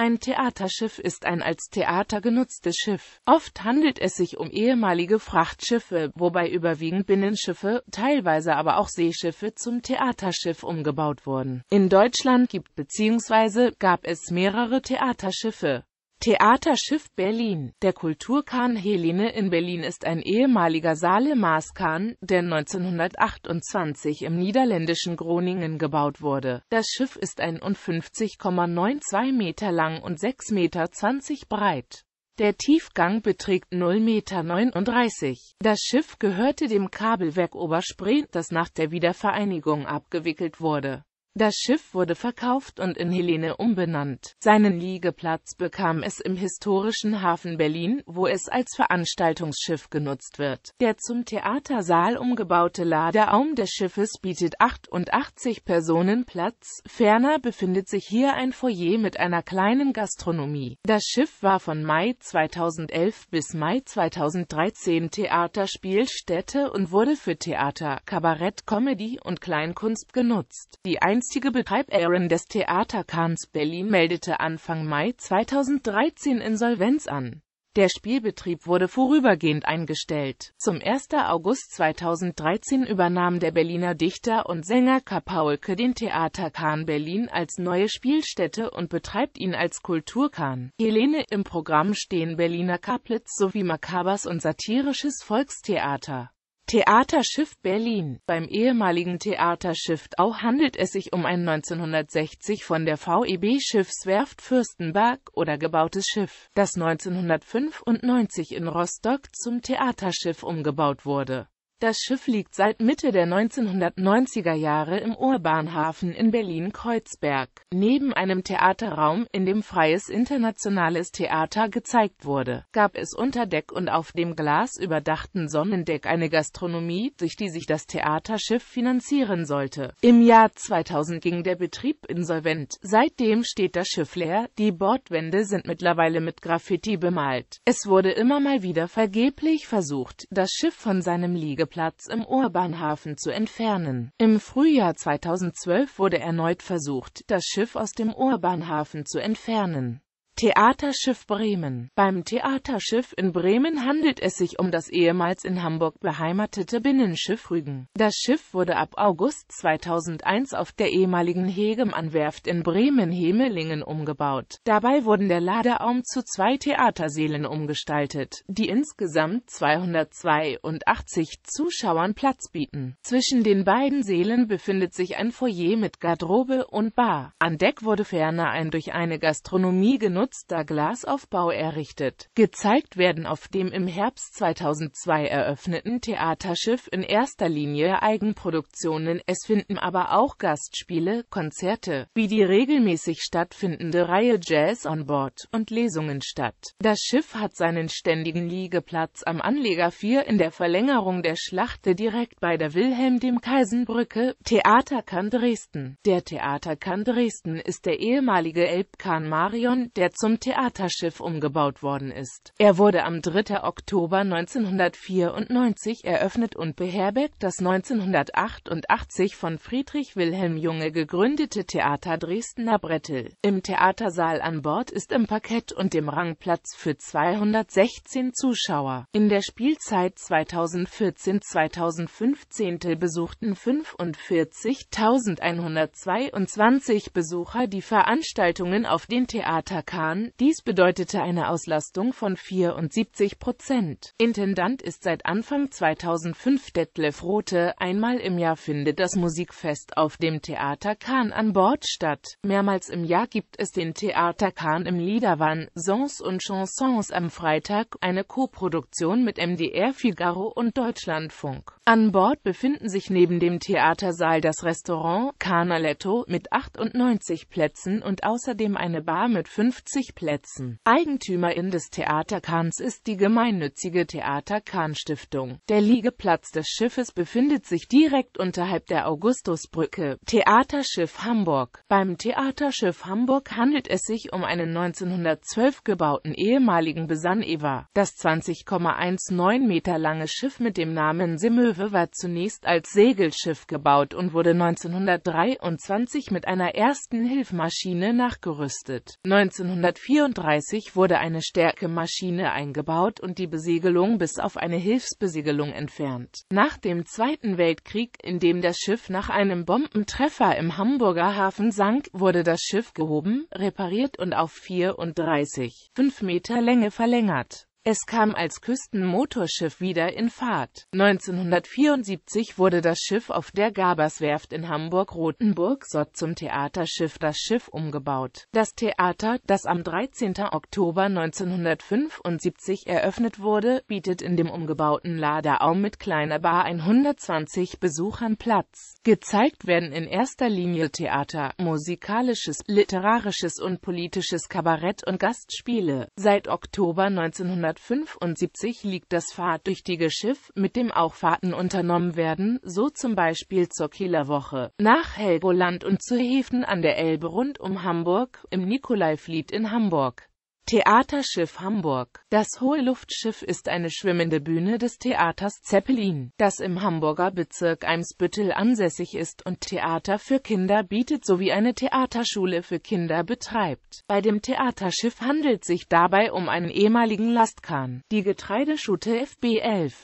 Ein Theaterschiff ist ein als Theater genutztes Schiff. Oft handelt es sich um ehemalige Frachtschiffe, wobei überwiegend Binnenschiffe, teilweise aber auch Seeschiffe zum Theaterschiff umgebaut wurden. In Deutschland gibt bzw. gab es mehrere Theaterschiffe Theaterschiff Berlin Der Kulturkahn Helene in Berlin ist ein ehemaliger saale maßkahn der 1928 im niederländischen Groningen gebaut wurde. Das Schiff ist 51,92 Meter lang und 6,20 Meter breit. Der Tiefgang beträgt 0,39 Meter. Das Schiff gehörte dem Kabelwerk Oberspree, das nach der Wiedervereinigung abgewickelt wurde das Schiff wurde verkauft und in Helene umbenannt. Seinen Liegeplatz bekam es im historischen Hafen Berlin, wo es als Veranstaltungsschiff genutzt wird. Der zum Theatersaal umgebaute Laderaum des Schiffes bietet 88 Personen Platz, ferner befindet sich hier ein Foyer mit einer kleinen Gastronomie. Das Schiff war von Mai 2011 bis Mai 2013 Theaterspielstätte und wurde für Theater, Kabarett, Comedy und Kleinkunst genutzt. Die jetzige Betreiberin des Theater Kahns Berlin meldete Anfang Mai 2013 Insolvenz an. Der Spielbetrieb wurde vorübergehend eingestellt. Zum 1. August 2013 übernahm der Berliner Dichter und Sänger K. Paulke den Theater Kahn Berlin als neue Spielstätte und betreibt ihn als Kulturkahn. Helene im Programm stehen Berliner Kaplitz sowie Makabas und satirisches Volkstheater. Theaterschiff Berlin Beim ehemaligen Theaterschiff Au handelt es sich um ein 1960 von der VEB Schiffswerft Fürstenberg oder gebautes Schiff, das 1995 in Rostock zum Theaterschiff umgebaut wurde das Schiff liegt seit Mitte der 1990er Jahre im Urbanhafen in Berlin-Kreuzberg, neben einem Theaterraum, in dem freies internationales Theater gezeigt wurde, gab es unter Deck und auf dem glasüberdachten Sonnendeck eine Gastronomie, durch die sich das Theaterschiff finanzieren sollte. Im Jahr 2000 ging der Betrieb insolvent. Seitdem steht das Schiff leer, die Bordwände sind mittlerweile mit Graffiti bemalt. Es wurde immer mal wieder vergeblich versucht, das Schiff von seinem Liege Landeplatz im Urbanhafen zu entfernen. Im Frühjahr 2012 wurde erneut versucht, das Schiff aus dem Urbanhafen zu entfernen. Theaterschiff Bremen Beim Theaterschiff in Bremen handelt es sich um das ehemals in Hamburg beheimatete Binnenschiff Rügen. Das Schiff wurde ab August 2001 auf der ehemaligen Hegemann-Werft in Bremen-Hemelingen umgebaut. Dabei wurden der Laderaum zu zwei Theatersälen umgestaltet, die insgesamt 282 Zuschauern Platz bieten. Zwischen den beiden Sälen befindet sich ein Foyer mit Garderobe und Bar. An Deck wurde ferner ein durch eine Gastronomie genutzt genutzter Glasaufbau errichtet. Gezeigt werden auf dem im Herbst 2002 eröffneten Theaterschiff in erster Linie Eigenproduktionen, es finden aber auch Gastspiele, Konzerte, wie die regelmäßig stattfindende Reihe Jazz on Board und Lesungen statt. Das Schiff hat seinen ständigen Liegeplatz am Anleger 4 in der Verlängerung der Schlachte direkt bei der wilhelm dem Kaisenbrücke, brücke Theaterkant Dresden. Der Theaterkant Dresden ist der ehemalige Elbkan Marion, der zum Theaterschiff umgebaut worden ist. Er wurde am 3. Oktober 1994 eröffnet und beherbergt das 1988 von Friedrich Wilhelm Junge gegründete Theater Dresdner Brettel. Im Theatersaal an Bord ist im Parkett und dem Rang Platz für 216 Zuschauer. In der Spielzeit 2014-2015 besuchten 45.122 Besucher die Veranstaltungen auf den Theaterkarten. Jahren, dies bedeutete eine Auslastung von 74 Prozent. Intendant ist seit Anfang 2005 Detlef Rote, einmal im Jahr findet das Musikfest auf dem Theater Kahn an Bord statt. Mehrmals im Jahr gibt es den Theater Kahn im Liederwan, Sons und Chansons am Freitag, eine Koproduktion mit MDR Figaro und Deutschlandfunk. An Bord befinden sich neben dem Theatersaal das Restaurant Canaletto mit 98 Plätzen und außerdem eine Bar mit 50 Plätzen. Eigentümerin des Theaterkans ist die gemeinnützige Theater Stiftung. Der Liegeplatz des Schiffes befindet sich direkt unterhalb der Augustusbrücke. Theaterschiff Hamburg Beim Theaterschiff Hamburg handelt es sich um einen 1912 gebauten ehemaligen Besan Eva. Das 20,19 Meter lange Schiff mit dem Namen Semöwe Löwe war zunächst als Segelschiff gebaut und wurde 1923 mit einer ersten Hilfmaschine nachgerüstet. 1934 wurde eine Stärkemaschine eingebaut und die Besegelung bis auf eine Hilfsbesiegelung entfernt. Nach dem Zweiten Weltkrieg, in dem das Schiff nach einem Bombentreffer im Hamburger Hafen sank, wurde das Schiff gehoben, repariert und auf 34,5 Meter Länge verlängert. Es kam als Küstenmotorschiff wieder in Fahrt. 1974 wurde das Schiff auf der Gaberswerft in Hamburg-Rotenburg-Sott zum Theaterschiff Das Schiff umgebaut. Das Theater, das am 13. Oktober 1975 eröffnet wurde, bietet in dem umgebauten Laderaum mit kleiner Bar 120 Besuchern Platz. Gezeigt werden in erster Linie Theater, musikalisches, literarisches und politisches Kabarett und Gastspiele. Seit Oktober 1975 1975 liegt das fahrtüchtige Schiff, mit dem auch Fahrten unternommen werden, so zum Beispiel zur Kieler Woche, nach Helgoland und zu Häfen an der Elbe rund um Hamburg, im Nikolai Fleet in Hamburg. Theaterschiff Hamburg Das Hohe Luftschiff ist eine schwimmende Bühne des Theaters Zeppelin, das im Hamburger Bezirk Eimsbüttel ansässig ist und Theater für Kinder bietet sowie eine Theaterschule für Kinder betreibt. Bei dem Theaterschiff handelt sich dabei um einen ehemaligen Lastkahn, die Getreideschute FB11.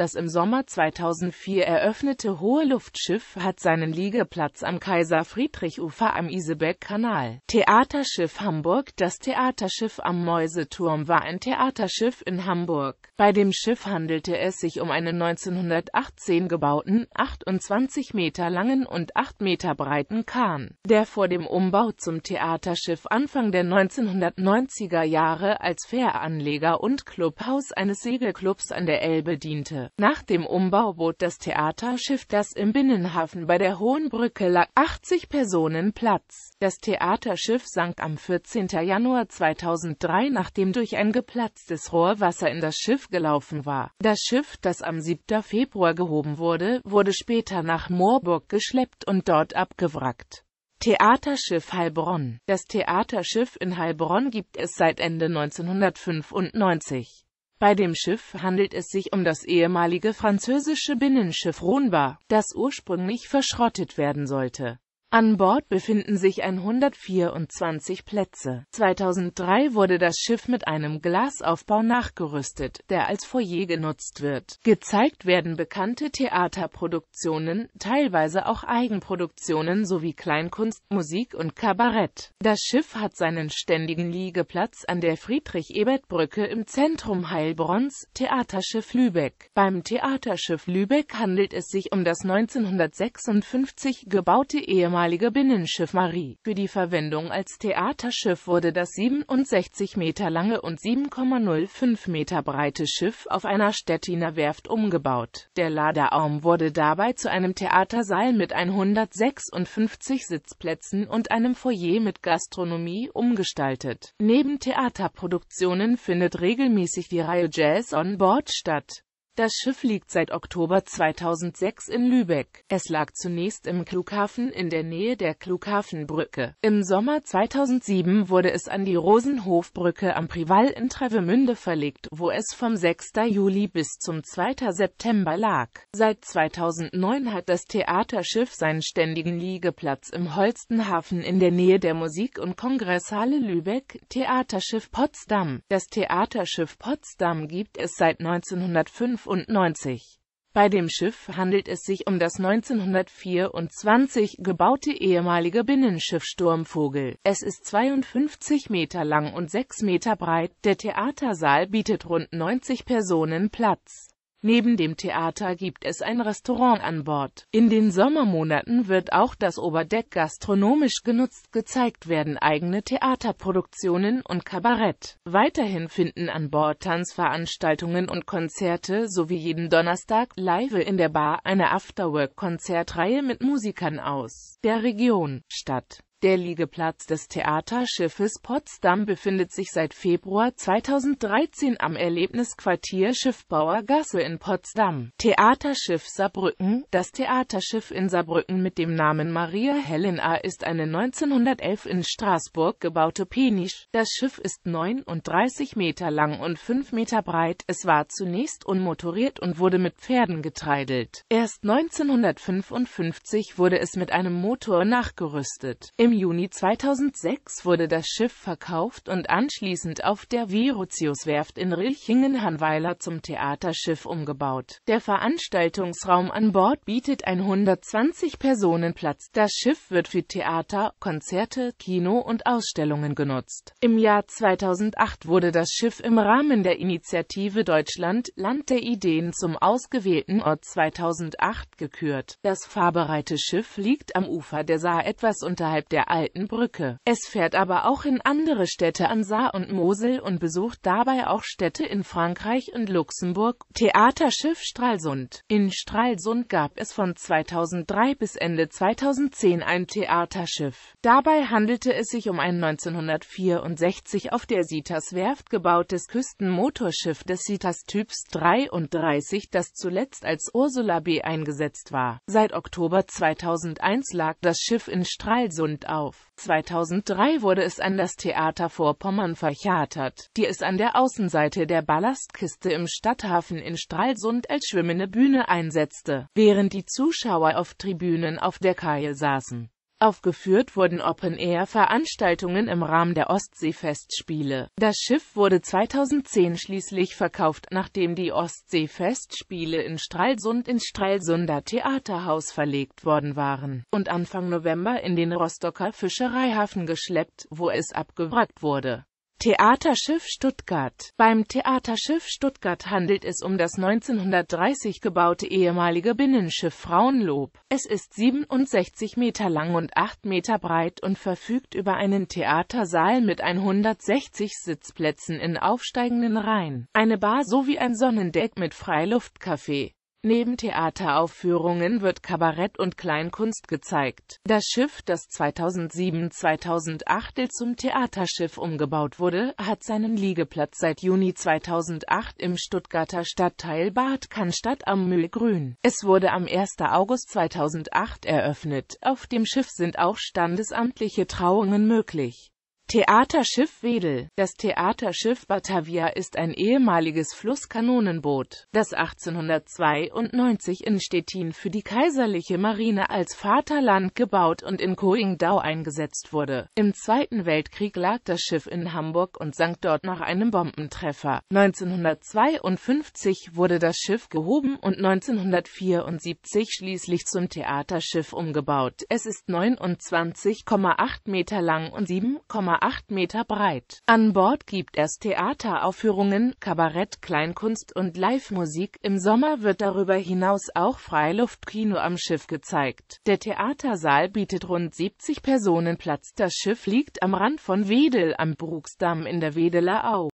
Das im Sommer 2004 eröffnete hohe Luftschiff hat seinen Liegeplatz am Kaiser-Friedrich-Ufer am Isebeck-Kanal. Theaterschiff Hamburg Das Theaterschiff am Mäuseturm war ein Theaterschiff in Hamburg. Bei dem Schiff handelte es sich um einen 1918 gebauten, 28 Meter langen und 8 Meter breiten Kahn, der vor dem Umbau zum Theaterschiff Anfang der 1990er Jahre als Fähranleger und Clubhaus eines Segelclubs an der Elbe diente nach dem Umbau bot das Theaterschiff, das im Binnenhafen bei der Hohen Brücke lag, 80 Personen Platz. Das Theaterschiff sank am 14. Januar 2003, nachdem durch ein geplatztes Rohr Wasser in das Schiff gelaufen war. Das Schiff, das am 7. Februar gehoben wurde, wurde später nach Moorburg geschleppt und dort abgewrackt. Theaterschiff Heilbronn Das Theaterschiff in Heilbronn gibt es seit Ende 1995. Bei dem Schiff handelt es sich um das ehemalige französische Binnenschiff Ronva, das ursprünglich verschrottet werden sollte an Bord befinden sich 124 Plätze. 2003 wurde das Schiff mit einem Glasaufbau nachgerüstet, der als Foyer genutzt wird. Gezeigt werden bekannte Theaterproduktionen, teilweise auch Eigenproduktionen sowie Kleinkunst, Musik und Kabarett. Das Schiff hat seinen ständigen Liegeplatz an der Friedrich-Ebert-Brücke im Zentrum Heilbronns, Theaterschiff Lübeck. Beim Theaterschiff Lübeck handelt es sich um das 1956 gebaute ehemalige ehemalige Binnenschiff Marie. Für die Verwendung als Theaterschiff wurde das 67 Meter lange und 7,05 Meter breite Schiff auf einer Stettiner Werft umgebaut. Der Laderarm wurde dabei zu einem Theatersaal mit 156 Sitzplätzen und einem Foyer mit Gastronomie umgestaltet. Neben Theaterproduktionen findet regelmäßig die Reihe Jazz on Board statt das Schiff liegt seit Oktober 2006 in Lübeck. Es lag zunächst im Flughafen in der Nähe der Flughafenbrücke. Im Sommer 2007 wurde es an die Rosenhofbrücke am Prival in Travemünde verlegt, wo es vom 6. Juli bis zum 2. September lag. Seit 2009 hat das Theaterschiff seinen ständigen Liegeplatz im Holstenhafen in der Nähe der Musik- und Kongresshalle Lübeck, Theaterschiff Potsdam. Das Theaterschiff Potsdam gibt es seit 1905 1995. Bei dem Schiff handelt es sich um das 1924 gebaute ehemalige Binnenschiff Sturmvogel. Es ist 52 Meter lang und 6 Meter breit, der Theatersaal bietet rund 90 Personen Platz Neben dem Theater gibt es ein Restaurant an Bord. In den Sommermonaten wird auch das Oberdeck gastronomisch genutzt, gezeigt werden eigene Theaterproduktionen und Kabarett. Weiterhin finden an Bord Tanzveranstaltungen und Konzerte sowie jeden Donnerstag live in der Bar eine Afterwork-Konzertreihe mit Musikern aus der Region statt. Der Liegeplatz des Theaterschiffes Potsdam befindet sich seit Februar 2013 am Erlebnisquartier Schiffbauergasse in Potsdam. Theaterschiff Saarbrücken Das Theaterschiff in Saarbrücken mit dem Namen Maria Helena ist eine 1911 in Straßburg gebaute Penisch. Das Schiff ist 39 Meter lang und 5 Meter breit. Es war zunächst unmotoriert und wurde mit Pferden getreidelt. Erst 1955 wurde es mit einem Motor nachgerüstet. Im im Juni 2006 wurde das Schiff verkauft und anschließend auf der Virucius-Werft in Rilchingen-Hanweiler zum Theaterschiff umgebaut. Der Veranstaltungsraum an Bord bietet 120 Personen Platz. Das Schiff wird für Theater, Konzerte, Kino und Ausstellungen genutzt. Im Jahr 2008 wurde das Schiff im Rahmen der Initiative Deutschland – Land der Ideen zum ausgewählten Ort 2008 gekürt. Das fahrbereite Schiff liegt am Ufer der Saar etwas unterhalb der der alten Brücke. Es fährt aber auch in andere Städte an Saar und Mosel und besucht dabei auch Städte in Frankreich und Luxemburg. Theaterschiff Stralsund In Stralsund gab es von 2003 bis Ende 2010 ein Theaterschiff. Dabei handelte es sich um ein 1964 auf der Sitas Werft gebautes Küstenmotorschiff des Sitas Typs 33, das zuletzt als Ursula B eingesetzt war. Seit Oktober 2001 lag das Schiff in Stralsund auf. 2003 wurde es an das Theater Vorpommern verchartert, die es an der Außenseite der Ballastkiste im Stadthafen in Stralsund als schwimmende Bühne einsetzte, während die Zuschauer auf Tribünen auf der Kaje saßen. Aufgeführt wurden Open-Air-Veranstaltungen im Rahmen der Ostseefestspiele. Das Schiff wurde 2010 schließlich verkauft, nachdem die Ostseefestspiele in Stralsund ins Stralsunder Theaterhaus verlegt worden waren und Anfang November in den Rostocker Fischereihafen geschleppt, wo es abgewrackt wurde Theaterschiff Stuttgart Beim Theaterschiff Stuttgart handelt es um das 1930 gebaute ehemalige Binnenschiff Frauenlob. Es ist 67 Meter lang und 8 Meter breit und verfügt über einen Theatersaal mit 160 Sitzplätzen in aufsteigenden Reihen, eine Bar sowie ein Sonnendeck mit Freiluftcafé. Neben Theateraufführungen wird Kabarett und Kleinkunst gezeigt. Das Schiff, das 2007-2008 zum Theaterschiff umgebaut wurde, hat seinen Liegeplatz seit Juni 2008 im Stuttgarter Stadtteil Bad Cannstatt am Mühlgrün. Es wurde am 1. August 2008 eröffnet. Auf dem Schiff sind auch standesamtliche Trauungen möglich. Theaterschiff Wedel Das Theaterschiff Batavia ist ein ehemaliges Flusskanonenboot, das 1892 in Stettin für die kaiserliche Marine als Vaterland gebaut und in Coingdau eingesetzt wurde. Im Zweiten Weltkrieg lag das Schiff in Hamburg und sank dort nach einem Bombentreffer. 1952 wurde das Schiff gehoben und 1974 schließlich zum Theaterschiff umgebaut. Es ist 29,8 Meter lang und 7,8 8 Meter breit. An Bord gibt es Theateraufführungen, Kabarett, Kleinkunst und Live-Musik. Im Sommer wird darüber hinaus auch Freiluftkino am Schiff gezeigt. Der Theatersaal bietet rund 70 Personen Platz. Das Schiff liegt am Rand von Wedel am Brugsdamm in der Wedeler Au.